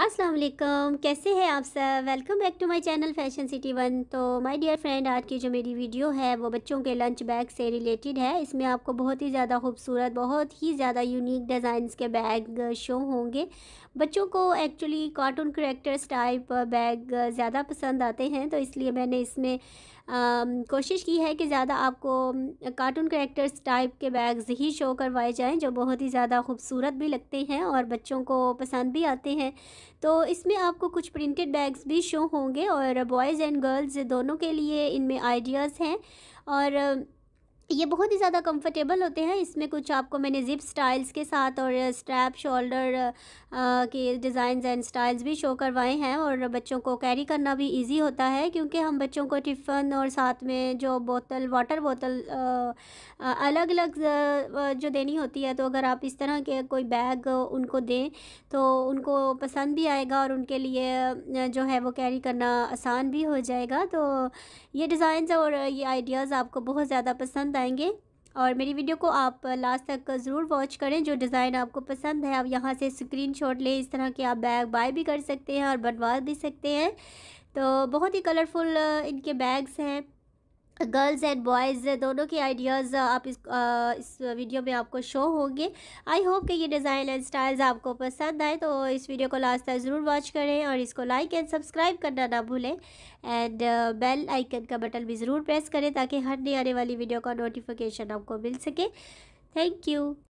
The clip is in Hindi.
अस्सलाम वालेकुम कैसे हैं आप सब welcome back to my channel fashion city one तो माय डियर फ्रेंड आज की जो मेरी वीडियो है वो बच्चों के लंच बैग से रिलेटेड है इसमें आपको बहुत ही ज़्यादा खूबसूरत बहुत ही ज़्यादा यूनिक डिज़ाइंस के बैग शो होंगे बच्चों को actually cartoon characters type bag ज़्यादा पसंद आते हैं तो इसलिए मैंने इसमें कोशिश की है कि ज़्यादा आपको कार्टून करेक्टर्स टाइप के बैग्स ही शो करवाए जाएँ जो बहुत ही ज़्यादा खूबसूरत भी लगते हैं और बच्चों को पसंद भी आते हैं तो इसमें आपको कुछ प्रिंटेड बैग्स भी शो होंगे और बॉयज़ एंड गर्ल्स दोनों के लिए इनमें आइडियाज़ हैं और ये बहुत ही ज़्यादा कंफर्टेबल होते हैं इसमें कुछ आपको मैंने जिप स्टाइल्स के साथ और स्ट्रैप शोल्डर के डिज़ाइंस एंड स्टाइल्स भी शो करवाए हैं और बच्चों को कैरी करना भी इजी होता है क्योंकि हम बच्चों को टिफ़न और साथ में जो बोतल वाटर बोतल अलग अलग जो देनी होती है तो अगर आप इस तरह के कोई बैग उनको दें तो उनको पसंद भी आएगा और उनके लिए जो है वो कैरी करना आसान भी हो जाएगा तो ये डिज़ाइंस और ये आइडियाज़ आपको बहुत ज़्यादा पसंद पसंद आएंगे और मेरी वीडियो को आप लास्ट तक ज़रूर वॉच करें जो डिज़ाइन आपको पसंद है आप यहाँ से शॉट लें इस तरह के आप बैग बाय भी कर सकते हैं और बनवा भी सकते हैं तो बहुत ही कलरफुल इनके बैग्स हैं गर्ल्स एंड बॉयज़ दोनों के आइडियाज़ आप इस आ, इस वीडियो में आपको शो होंगे आई होप कि ये डिज़ाइन एंड स्टाइल्स आपको पसंद आए तो इस वीडियो को लास्ट तक ज़रूर वॉच करें और इसको लाइक एंड सब्सक्राइब करना ना भूलें एंड बेल आइकन का बटन भी ज़रूर प्रेस करें ताकि हर नई आने वाली वीडियो का नोटिफिकेशन आपको मिल सके थैंक यू